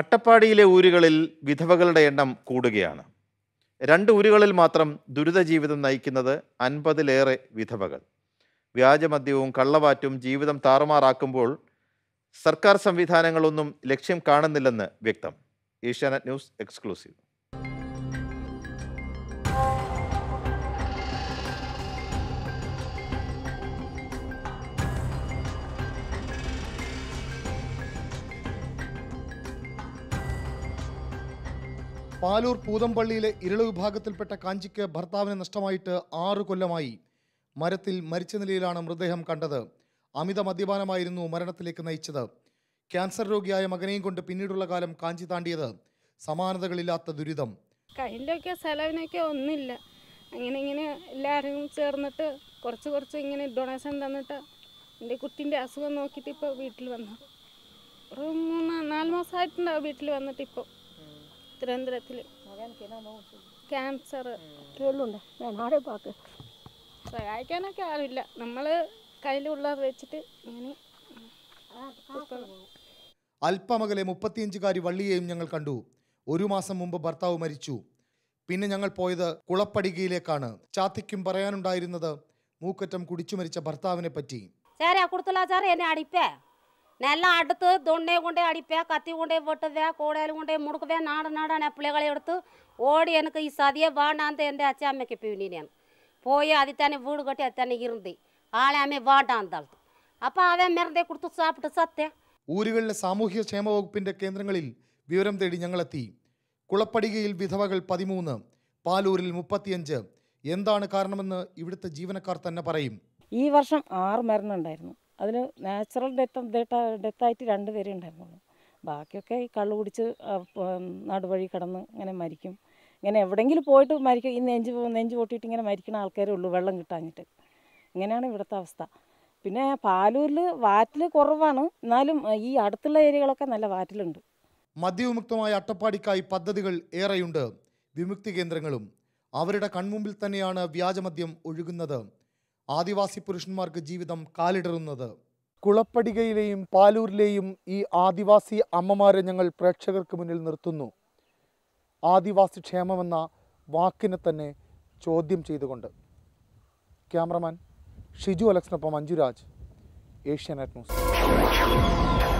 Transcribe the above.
അട്ടപ്പാടിയിലെ ഊരുകളിൽ വിധവകളുടെ എണ്ണം കൂടുകയാണ് രണ്ട് ഊരുകളിൽ മാത്രം ദുരിത ജീവിതം നയിക്കുന്നത് അൻപതിലേറെ വിധവകൾ വ്യാജമദ്യവും കള്ളവാറ്റും ജീവിതം താറുമാറാക്കുമ്പോൾ സർക്കാർ സംവിധാനങ്ങളൊന്നും ലക്ഷ്യം കാണുന്നില്ലെന്ന് വ്യക്തം ഏഷ്യാനെറ്റ് ന്യൂസ് എക്സ്ക്ലൂസീവ് പാലൂർ പൂതമ്പള്ളിയിലെ ഇരുള വിഭാഗത്തിൽപ്പെട്ട കാഞ്ചിക്ക് ഭർത്താവിന് നഷ്ടമായിട്ട് ആറു കൊല്ലമായി മരത്തിൽ മരിച്ച നിലയിലാണ് മൃതദേഹം കണ്ടത് അമിത മദ്യപാനമായിരുന്നു മരണത്തിലേക്ക് നയിച്ചത് ക്യാൻസർ രോഗിയായ മകനെയും കൊണ്ട് പിന്നീടുള്ള കാലം കാഞ്ചി താണ്ടിയത് സമാനതകളില്ലാത്ത ദുരിതം കയ്യിലൊക്കെ സ്ഥലവിനൊക്കെ ഒന്നില്ല അങ്ങനെ ഇങ്ങനെ എല്ലാവരും ചേർന്നിട്ട് കുറച്ച് കുറച്ച് ഇങ്ങനെ ഡൊണേഷൻ തന്നിട്ട് എൻ്റെ കുട്ടിൻ്റെ അസുഖം നോക്കിയിട്ട് ഇപ്പോൾ വീട്ടിൽ വന്നു ഒരു മൂന്ന് നാല് മാസമായിട്ടുണ്ടാവും വീട്ടിൽ വന്നിട്ട് ഇപ്പോൾ തിരുവനന്തപുരത്തിൽ ക്യാൻസർ കേളുണ്ട് ആടെ പാക്ക് സഹായിക്കാനൊക്കെ ആളില്ല നമ്മൾ കയ്യിലുള്ളത് വെച്ചിട്ട് ഇങ്ങനെ അല്പമകലെ മുപ്പത്തിയഞ്ചുകാരി വള്ളിയെയും ഞങ്ങൾ കണ്ടു ഒരു മാസം മുമ്പ് ഭർത്താവ് മരിച്ചു പിന്നെ ഞങ്ങൾ പോയത് കുളപ്പടികയിലേക്കാണ് ചാത്തിക്കും പറയാനുണ്ടായിരുന്നത് മൂക്കറ്റം കുടിച്ചു മരിച്ച ഭർത്താവിനെ പറ്റി സാറേ കൊടുത്തുള്ള സാറേ എന്നെ അടിപ്പേ നല്ല അടുത്ത് തൊണ്ണയെ കൊണ്ടേ അടിപ്പേ കത്തി കൊണ്ടേ വെട്ടുവേ കൂടയിൽ കൊണ്ടേ മുടുക്കുവേ നാട് നാടാണ് പിള്ളേകളെ എടുത്ത് ഓടി എനിക്ക് ഈ സതിയെ വേണ്ടാന്ന് എൻ്റെ അച്ഛൻ അമ്മയ്ക്ക് പിന്നിനെയാണ് പോയി അതിൽ തന്നെ വീട് കെട്ടി അത് തന്നെ ഇരുന്ന് ആളെ അമ്മ വേണ്ടാന്ന് തളത്ത് അപ്പോൾ അവൻ മെറുതെ കൊടുത്ത് സാപ്പിട്ട് സത്യ ഊരുകളിലെ സാമൂഹ്യ ക്ഷേമ വകുപ്പിൻ്റെ കേന്ദ്രങ്ങളിൽ വിവരം തേടി ഞങ്ങളെത്തി കുളപ്പടികയിൽ വിധവകൾ പതിമൂന്ന് പാലൂരിൽ മുപ്പത്തിയഞ്ച് എന്താണ് കാരണമെന്ന് ഇവിടുത്തെ ജീവനക്കാർ തന്നെ പറയും ഈ വർഷം ആറ് മരണം ഉണ്ടായിരുന്നു അതിൽ നാച്ചുറൽ ഡെത്ത് ഡെത്ത് ഡെത്തായിട്ട് രണ്ട് പേരേ ഉണ്ടായിരുന്നുള്ളൂ ബാക്കിയൊക്കെ ഈ കള്ളു കുടിച്ച് നടുവഴി കിടന്ന് ഇങ്ങനെ മരിക്കും ഇങ്ങനെ എവിടെയെങ്കിലും പോയിട്ട് മരിക്കും ഈ നെഞ്ച് നെഞ്ച് പൊട്ടിയിട്ട് ഇങ്ങനെ മരിക്കുന്ന ആൾക്കാരേ ഉള്ളൂ വെള്ളം കിട്ടാഞ്ഞിട്ട് ഇങ്ങനെയാണ് ഇവിടുത്തെ അവസ്ഥ പിന്നെ പാലൂരിൽ വാറ്റിൽ കുറവാണ് എന്നാലും ഈ അടുത്തുള്ള ഏരിയകളൊക്കെ നല്ല വാറ്റിലുണ്ട് മദ്യവിമുക്തമായ അട്ടപ്പാടിക്കായി പദ്ധതികൾ ഏറെയുണ്ട് വിമുക്തി കേന്ദ്രങ്ങളും അവരുടെ കൺമുമ്പിൽ തന്നെയാണ് വ്യാജമദ്യം ഒഴുകുന്നത് ആദിവാസി പുരുഷന്മാർക്ക് ജീവിതം കാലിടറുന്നത് കുളപ്പടികയിലെയും പാലൂരിലെയും ഈ ആദിവാസി അമ്മമാരെ ഞങ്ങൾ പ്രേക്ഷകർക്ക് മുന്നിൽ നിർത്തുന്നു ആദിവാസി ക്ഷേമമെന്ന വാക്കിനെ തന്നെ ചോദ്യം ചെയ്തുകൊണ്ട് ക്യാമറമാൻ ഷിജു അലക്സിനൊപ്പം മഞ്ജുരാജ് ഏഷ്യാനെറ്റ് ന്യൂസ്